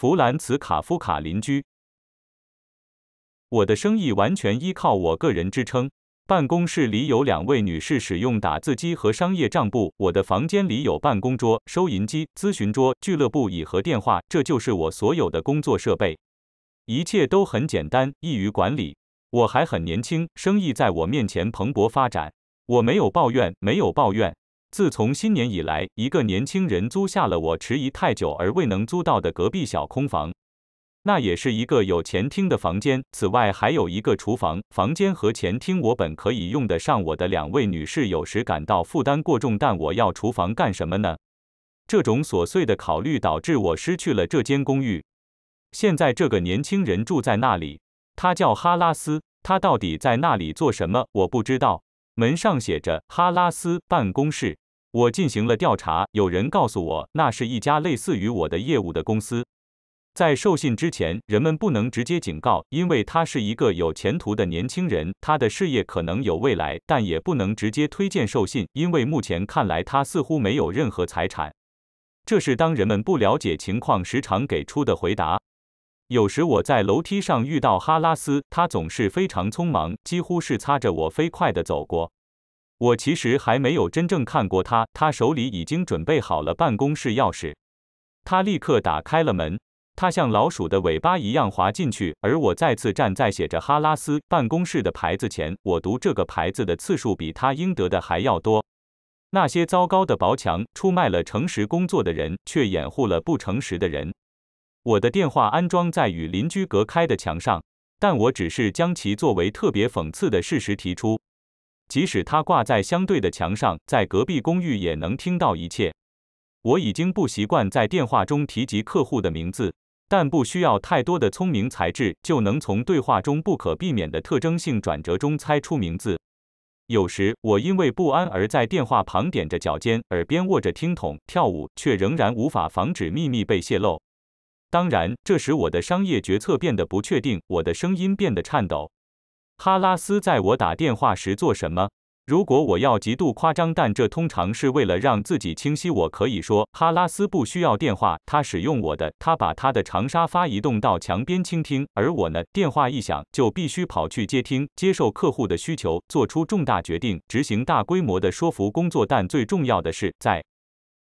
弗兰茨·卡夫卡邻居，我的生意完全依靠我个人支撑。办公室里有两位女士使用打字机和商业账簿。我的房间里有办公桌、收银机、咨询桌、俱乐部椅和电话。这就是我所有的工作设备，一切都很简单，易于管理。我还很年轻，生意在我面前蓬勃发展。我没有抱怨，没有抱怨。自从新年以来，一个年轻人租下了我迟疑太久而未能租到的隔壁小空房。那也是一个有前厅的房间。此外还有一个厨房。房间和前厅我本可以用得上。我的两位女士有时感到负担过重，但我要厨房干什么呢？这种琐碎的考虑导致我失去了这间公寓。现在这个年轻人住在那里。他叫哈拉斯。他到底在那里做什么？我不知道。门上写着“哈拉斯办公室”。我进行了调查，有人告诉我，那是一家类似于我的业务的公司。在授信之前，人们不能直接警告，因为他是一个有前途的年轻人，他的事业可能有未来，但也不能直接推荐授信，因为目前看来他似乎没有任何财产。这是当人们不了解情况时常给出的回答。有时我在楼梯上遇到哈拉斯，他总是非常匆忙，几乎是擦着我飞快的走过。我其实还没有真正看过他，他手里已经准备好了办公室钥匙，他立刻打开了门，他像老鼠的尾巴一样滑进去，而我再次站在写着哈拉斯办公室的牌子前。我读这个牌子的次数比他应得的还要多。那些糟糕的薄墙出卖了诚实工作的人，却掩护了不诚实的人。我的电话安装在与邻居隔开的墙上，但我只是将其作为特别讽刺的事实提出。即使他挂在相对的墙上，在隔壁公寓也能听到一切。我已经不习惯在电话中提及客户的名字，但不需要太多的聪明才智就能从对话中不可避免的特征性转折中猜出名字。有时我因为不安而在电话旁踮着脚尖，耳边握着听筒跳舞，却仍然无法防止秘密被泄露。当然，这使我的商业决策变得不确定，我的声音变得颤抖。哈拉斯在我打电话时做什么？如果我要极度夸张，但这通常是为了让自己清晰，我可以说哈拉斯不需要电话，他使用我的。他把他的长沙发移动到墙边倾听，而我呢，电话一响就必须跑去接听，接受客户的需求，做出重大决定，执行大规模的说服工作。但最重要的是在。